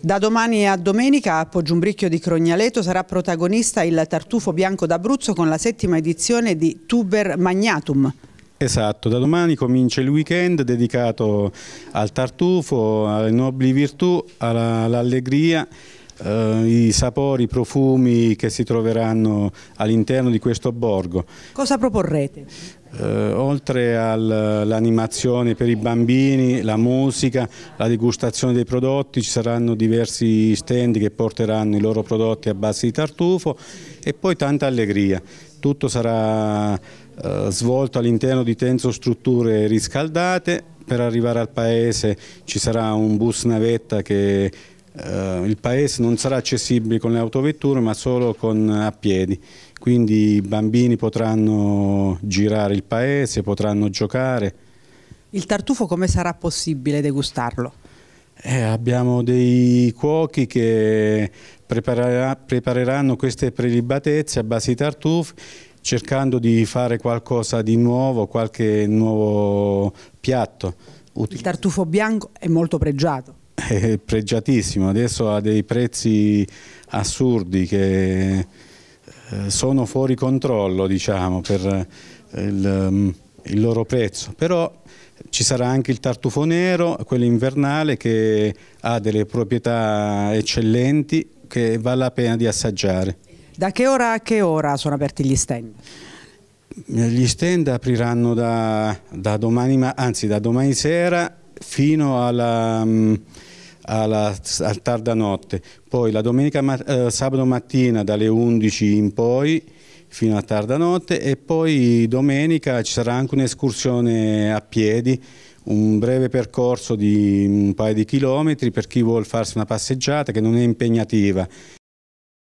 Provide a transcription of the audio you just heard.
Da domani a domenica a Poggiumbricchio di Crognaleto sarà protagonista il tartufo bianco d'Abruzzo con la settima edizione di Tuber Magnatum. Esatto, da domani comincia il weekend dedicato al tartufo, alle nobili virtù, all'allegria all eh, i sapori, i profumi che si troveranno all'interno di questo borgo. Cosa proporrete? Eh, oltre all'animazione per i bambini, la musica, la degustazione dei prodotti, ci saranno diversi stand che porteranno i loro prodotti a base di tartufo e poi tanta allegria. Tutto sarà eh, svolto all'interno di tenso strutture riscaldate, per arrivare al paese ci sarà un bus navetta che eh, il paese non sarà accessibile con le autovetture ma solo con, eh, a piedi, quindi i bambini potranno girare il paese, potranno giocare. Il tartufo come sarà possibile degustarlo? Eh, abbiamo dei cuochi che prepareranno queste prelibatezze a base di tartufo cercando di fare qualcosa di nuovo, qualche nuovo piatto. Il tartufo bianco è molto pregiato. è pregiatissimo, adesso ha dei prezzi assurdi che eh, sono fuori controllo diciamo, per eh, il, mm, il loro prezzo, però ci sarà anche il tartufo nero, quello invernale che ha delle proprietà eccellenti che vale la pena di assaggiare. Da che ora a che ora sono aperti gli stand? Gli stand apriranno da, da domani, anzi da domani sera fino alla mm, alla, alla tarda notte, poi la domenica, eh, sabato mattina dalle 11 in poi fino a tarda notte e poi domenica ci sarà anche un'escursione a piedi, un breve percorso di un paio di chilometri per chi vuole farsi una passeggiata che non è impegnativa.